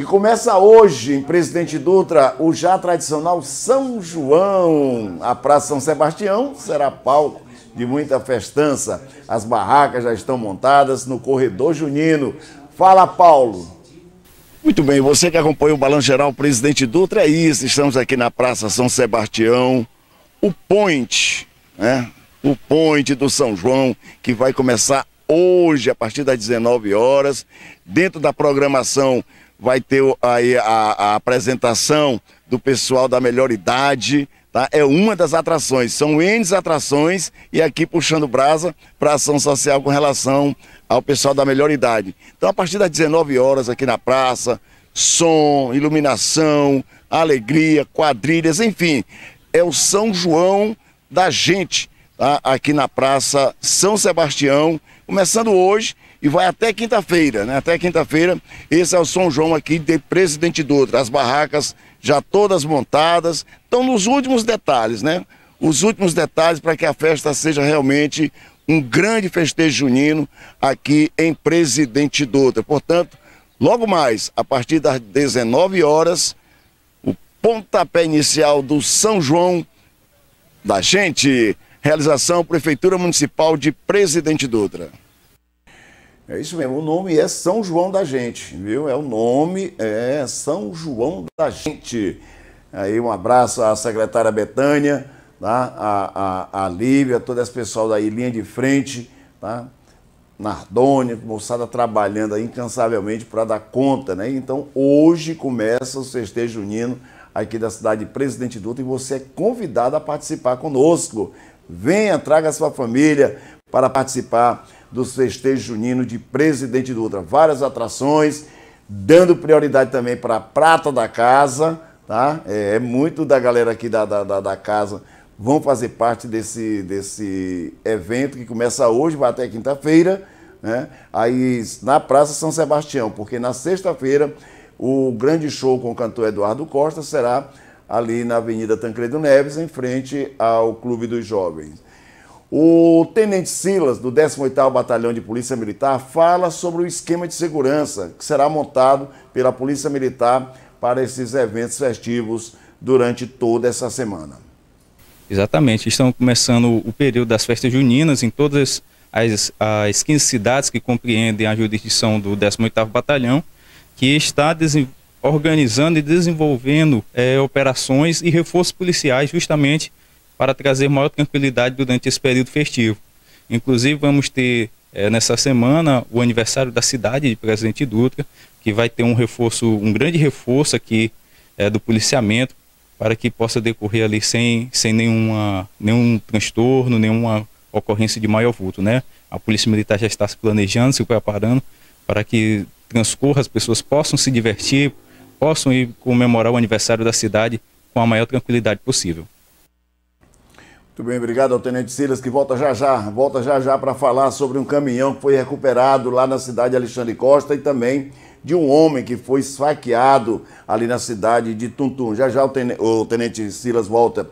E começa hoje, em Presidente Dutra, o já tradicional São João. A Praça São Sebastião será palco de muita festança. As barracas já estão montadas no corredor junino. Fala, Paulo. Muito bem, você que acompanha o Balanço Geral Presidente Dutra, é isso. Estamos aqui na Praça São Sebastião, o Point, né? O Point do São João, que vai começar hoje, a partir das 19 horas, dentro da programação vai ter aí a, a apresentação do pessoal da melhor idade, tá? É uma das atrações, são N atrações e aqui puxando brasa para ação social com relação ao pessoal da melhor idade. Então a partir das 19 horas aqui na praça, som, iluminação, alegria, quadrilhas, enfim, é o São João da gente, tá? Aqui na praça São Sebastião, começando hoje e vai até quinta-feira, né? Até quinta-feira, esse é o São João aqui de Presidente Dutra. As barracas já todas montadas, estão nos últimos detalhes, né? Os últimos detalhes para que a festa seja realmente um grande festejo junino aqui em Presidente Dutra. Portanto, logo mais, a partir das 19 horas, o pontapé inicial do São João da gente. Realização Prefeitura Municipal de Presidente Dutra. É isso mesmo, o nome é São João da Gente, viu? É o nome, é São João da Gente. Aí um abraço à secretária Betânia, tá? a, a, a Lívia, todo esse pessoal daí, linha de frente, tá? Nardônia, moçada trabalhando aí incansavelmente para dar conta, né? Então hoje começa o Cestejo junino aqui da cidade de Presidente Dutra e você é convidado a participar conosco. Venha, traga a sua família, para participar do festejo junino de Presidente Dutra. Várias atrações, dando prioridade também para a prata da casa, tá? É, é muito da galera aqui da, da, da casa vão fazer parte desse, desse evento que começa hoje, vai até quinta-feira, né? Aí na Praça São Sebastião, porque na sexta-feira o grande show com o cantor Eduardo Costa será ali na Avenida Tancredo Neves, em frente ao Clube dos Jovens. O Tenente Silas, do 18º Batalhão de Polícia Militar, fala sobre o esquema de segurança que será montado pela Polícia Militar para esses eventos festivos durante toda essa semana. Exatamente, estão começando o período das festas juninas em todas as, as 15 cidades que compreendem a jurisdição do 18º Batalhão, que está organizando e desenvolvendo é, operações e reforços policiais justamente para trazer maior tranquilidade durante esse período festivo. Inclusive, vamos ter é, nessa semana o aniversário da cidade de Presidente Dutra, que vai ter um reforço, um grande reforço aqui é, do policiamento, para que possa decorrer ali sem, sem nenhuma, nenhum transtorno, nenhuma ocorrência de maior vulto. Né? A Polícia Militar já está se planejando, se preparando para que transcorra, as pessoas possam se divertir, possam ir comemorar o aniversário da cidade com a maior tranquilidade possível. Muito bem, obrigado ao Tenente Silas, que volta já já, volta já já para falar sobre um caminhão que foi recuperado lá na cidade de Alexandre Costa e também de um homem que foi esfaqueado ali na cidade de Tuntum. Já já o Tenente, o Tenente Silas volta.